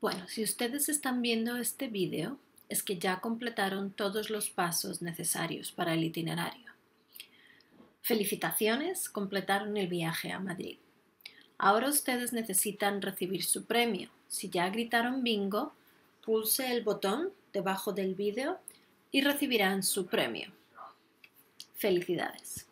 Bueno, si ustedes están viendo este video, es que ya completaron todos los pasos necesarios para el itinerario. Felicitaciones, completaron el viaje a Madrid. Ahora ustedes necesitan recibir su premio. Si ya gritaron bingo, pulse el botón debajo del vídeo y recibirán su premio. Felicidades.